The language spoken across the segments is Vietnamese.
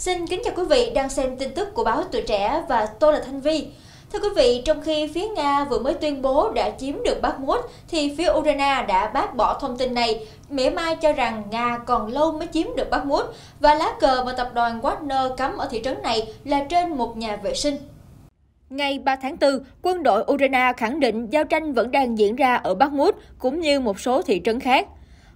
Xin kính chào quý vị đang xem tin tức của báo Tuổi Trẻ và tôi là Thanh Vi. Thưa quý vị, trong khi phía Nga vừa mới tuyên bố đã chiếm được Bakhmut, thì phía Ukraine đã bác bỏ thông tin này, mỉa mai cho rằng Nga còn lâu mới chiếm được Bakhmut và lá cờ mà tập đoàn Wagner cắm ở thị trấn này là trên một nhà vệ sinh. Ngày 3 tháng 4, quân đội Ukraine khẳng định giao tranh vẫn đang diễn ra ở Bakhmut cũng như một số thị trấn khác.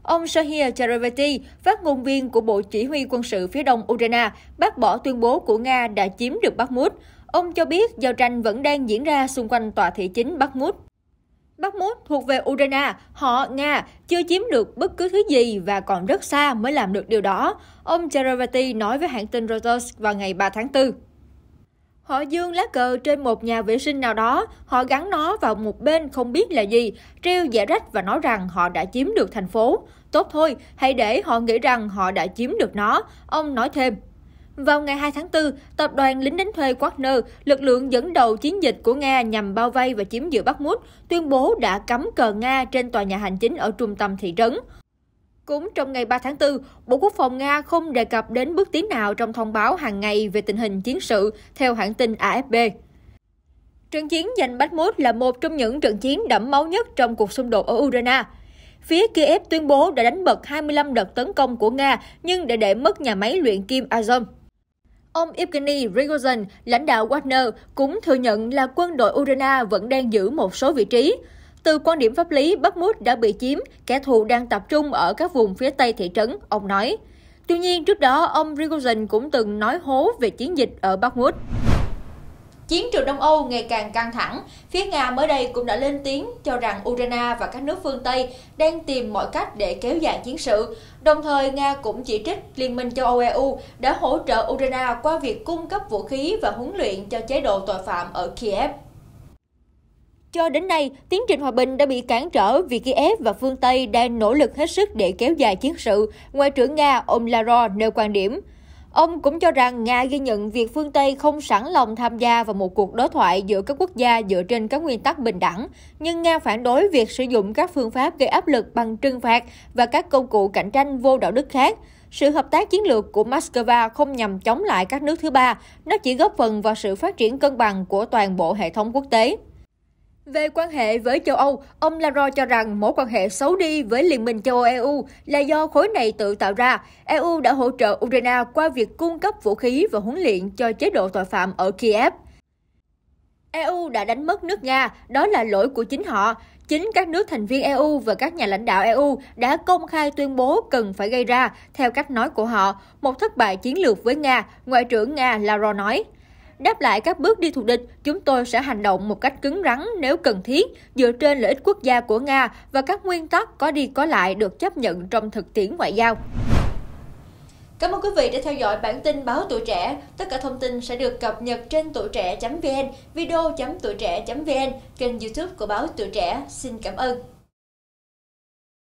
Ông Shahir Charevati, phát ngôn viên của Bộ Chỉ huy quân sự phía đông Ukraine, bác bỏ tuyên bố của Nga đã chiếm được Bakhmut. Ông cho biết giao tranh vẫn đang diễn ra xung quanh tòa thị chính Bakhmut. Bakhmut thuộc về Ukraine, họ, Nga, chưa chiếm được bất cứ thứ gì và còn rất xa mới làm được điều đó, ông Charevati nói với hãng tin Reuters vào ngày 3 tháng 4. Họ dương lá cờ trên một nhà vệ sinh nào đó, họ gắn nó vào một bên không biết là gì, treo giả rách và nói rằng họ đã chiếm được thành phố. Tốt thôi, hãy để họ nghĩ rằng họ đã chiếm được nó, ông nói thêm. Vào ngày 2 tháng 4, tập đoàn lính đánh thuê Wagner, lực lượng dẫn đầu chiến dịch của Nga nhằm bao vây và chiếm giữ Bakhmut, tuyên bố đã cắm cờ Nga trên tòa nhà hành chính ở trung tâm thị trấn. Cũng trong ngày 3 tháng 4, Bộ Quốc phòng Nga không đề cập đến bước tiến nào trong thông báo hàng ngày về tình hình chiến sự, theo hãng tin AFP. Trận chiến giành Bakhmut là một trong những trận chiến đẫm máu nhất trong cuộc xung đột ở Ukraine. Phía Kiev tuyên bố đã đánh bật 25 đợt tấn công của Nga nhưng đã để mất nhà máy luyện kim Azov. Ông Evgeny Prigozhin, lãnh đạo Wagner, cũng thừa nhận là quân đội Ukraine vẫn đang giữ một số vị trí. Từ quan điểm pháp lý, Mút đã bị chiếm, kẻ thù đang tập trung ở các vùng phía tây thị trấn, ông nói. Tuy nhiên, trước đó, ông Prigozhin cũng từng nói hố về chiến dịch ở Bắc Mút. Chiến trường Đông Âu ngày càng căng thẳng, phía Nga mới đây cũng đã lên tiếng cho rằng Ukraine và các nước phương Tây đang tìm mọi cách để kéo dài chiến sự. Đồng thời, Nga cũng chỉ trích Liên minh châu Âu-EU đã hỗ trợ Ukraine qua việc cung cấp vũ khí và huấn luyện cho chế độ tội phạm ở Kiev. Cho đến nay, tiến trình hòa bình đã bị cản trở vì Kiev và phương Tây đang nỗ lực hết sức để kéo dài chiến sự, Ngoại trưởng Nga ông Lavrov nêu quan điểm. Ông cũng cho rằng Nga ghi nhận việc phương Tây không sẵn lòng tham gia vào một cuộc đối thoại giữa các quốc gia dựa trên các nguyên tắc bình đẳng, nhưng Nga phản đối việc sử dụng các phương pháp gây áp lực bằng trừng phạt và các công cụ cạnh tranh vô đạo đức khác. Sự hợp tác chiến lược của Moscow không nhằm chống lại các nước thứ ba, nó chỉ góp phần vào sự phát triển cân bằng của toàn bộ hệ thống quốc tế. Về quan hệ với châu Âu, ông Laro cho rằng mối quan hệ xấu đi với Liên minh châu Âu-EU là do khối này tự tạo ra. EU đã hỗ trợ Ukraine qua việc cung cấp vũ khí và huấn luyện cho chế độ tội phạm ở Kiev. EU đã đánh mất nước Nga, đó là lỗi của chính họ. Chính các nước thành viên EU và các nhà lãnh đạo EU đã công khai tuyên bố cần phải gây ra, theo cách nói của họ, một thất bại chiến lược với Nga, Ngoại trưởng Nga Lavrov nói. Đáp lại các bước đi thù địch, chúng tôi sẽ hành động một cách cứng rắn nếu cần thiết, dựa trên lợi ích quốc gia của Nga và các nguyên tắc có đi có lại được chấp nhận trong thực tiễn ngoại giao. Cảm ơn quý vị đã theo dõi bản tin báo tuổi trẻ. Tất cả thông tin sẽ được cập nhật trên tuổi trẻ.vn, video.tuổi trẻ.vn, kênh youtube của báo tuổi trẻ. Xin cảm ơn.